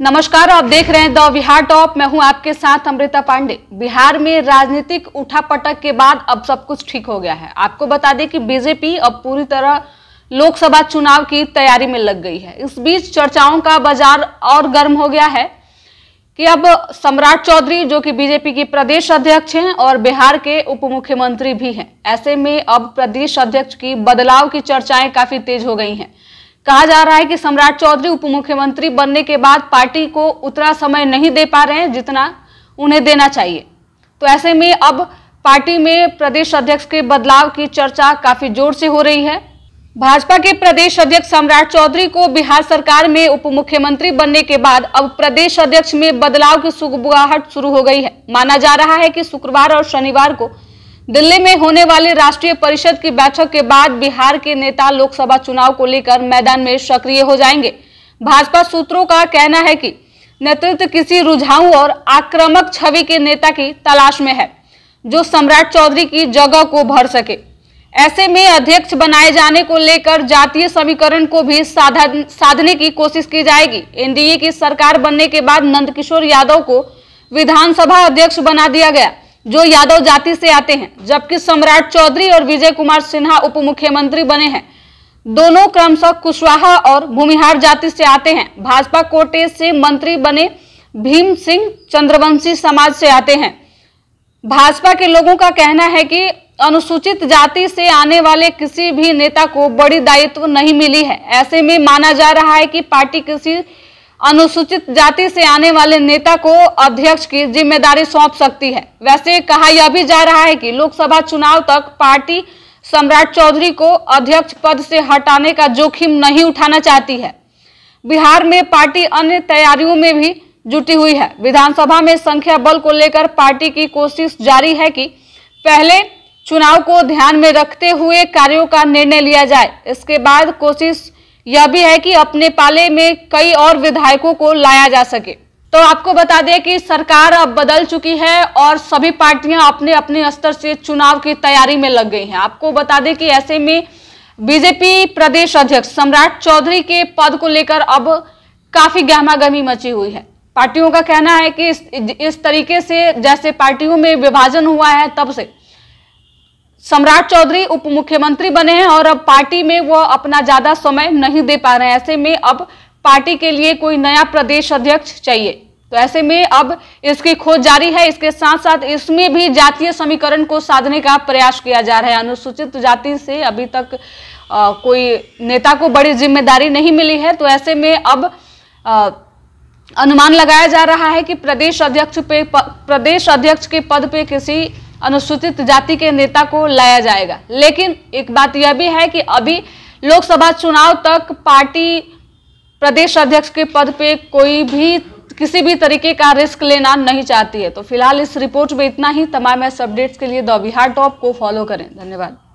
नमस्कार आप देख रहे हैं द बिहार टॉप मैं हूं आपके साथ अमृता पांडे बिहार में राजनीतिक उठापटक के बाद अब सब कुछ ठीक हो गया है आपको बता दें कि बीजेपी अब पूरी तरह लोकसभा चुनाव की तैयारी में लग गई है इस बीच चर्चाओं का बाजार और गर्म हो गया है कि अब सम्राट चौधरी जो कि बीजेपी के प्रदेश अध्यक्ष हैं और बिहार के उप मुख्यमंत्री भी हैं ऐसे में अब प्रदेश अध्यक्ष की बदलाव की चर्चाएं काफी तेज हो गई हैं कहा जा रहा है कि सम्राट चौधरी उप मुख्यमंत्री बनने के बाद पार्टी को उतना समय नहीं दे पा रहे हैं जितना उन्हें देना चाहिए तो ऐसे में अब पार्टी में प्रदेश अध्यक्ष के बदलाव की चर्चा काफी जोर से हो रही है भाजपा के प्रदेश अध्यक्ष सम्राट चौधरी को बिहार सरकार में उप मुख्यमंत्री बनने के बाद अब प्रदेश अध्यक्ष में बदलाव की सुगबुगाहट शुरू हो गई है माना जा रहा है कि शुक्रवार और शनिवार को दिल्ली में होने वाली राष्ट्रीय परिषद की बैठक के बाद बिहार के नेता लोकसभा चुनाव को लेकर मैदान में सक्रिय हो जाएंगे भाजपा सूत्रों का कहना है कि नेतृत्व किसी रुझाऊ और आक्रामक छवि के नेता की तलाश में है जो सम्राट चौधरी की जगह को भर सके ऐसे में अध्यक्ष बनाए जाने को लेकर जातीय समीकरण को भी साधने की कोशिश की जाएगी एनडीए की सरकार बनने के बाद नंदकिशोर यादव को विधानसभा अध्यक्ष बना दिया गया जो यादव जाति से आते हैं जबकि सम्राट चौधरी और विजय कुमार सिन्हा उप मुख्यमंत्री बने हैं दोनों क्रमशः कुशवाहा और भूमिहार जाति से आते हैं भाजपा कोटे से मंत्री बने भीम सिंह चंद्रवंशी समाज से आते हैं भाजपा के लोगों का कहना है कि अनुसूचित जाति से आने वाले किसी भी नेता को बड़ी दायित्व नहीं मिली है ऐसे में माना जा रहा है कि पार्टी किसी अनुसूचित जाति से आने वाले नेता को अध्यक्ष की जिम्मेदारी सौंप सकती है वैसे कहा यह भी जा रहा है कि लोकसभा चुनाव तक पार्टी सम्राट चौधरी को अध्यक्ष पद से हटाने का जोखिम नहीं उठाना चाहती है बिहार में पार्टी अन्य तैयारियों में भी जुटी हुई है विधानसभा में संख्या बल को लेकर पार्टी की कोशिश जारी है कि पहले चुनाव को ध्यान में रखते हुए कार्यों का निर्णय लिया जाए इसके बाद कोशिश यह भी है कि अपने पाले में कई और विधायकों को लाया जा सके तो आपको बता दें कि सरकार अब बदल चुकी है और सभी पार्टियां अपने अपने स्तर से चुनाव की तैयारी में लग गई हैं आपको बता दें कि ऐसे में बीजेपी प्रदेश अध्यक्ष सम्राट चौधरी के पद को लेकर अब काफी गहमागहमी मची हुई है पार्टियों का कहना है कि इस, इस तरीके से जैसे पार्टियों में विभाजन हुआ है तब से सम्राट चौधरी उप मुख्यमंत्री बने हैं और अब पार्टी में वो अपना ज्यादा समय नहीं दे पा रहे हैं ऐसे में अब पार्टी के लिए कोई नया प्रदेश अध्यक्ष चाहिए तो ऐसे में अब इसकी खोज जारी है इसके साथ साथ इसमें भी जातीय समीकरण को साधने का प्रयास किया जा रहा है अनुसूचित जाति से अभी तक आ, कोई नेता को बड़ी जिम्मेदारी नहीं मिली है तो ऐसे में अब आ, अनुमान लगाया जा रहा है कि प्रदेश अध्यक्ष पे प, प्रदेश अध्यक्ष के पद पे किसी अनुसूचित जाति के नेता को लाया जाएगा लेकिन एक बात यह भी है कि अभी लोकसभा चुनाव तक पार्टी प्रदेश अध्यक्ष के पद पे कोई भी किसी भी तरीके का रिस्क लेना नहीं चाहती है तो फिलहाल इस रिपोर्ट में इतना ही तमाम अपडेट्स के लिए द बिहार टॉप को फॉलो करें धन्यवाद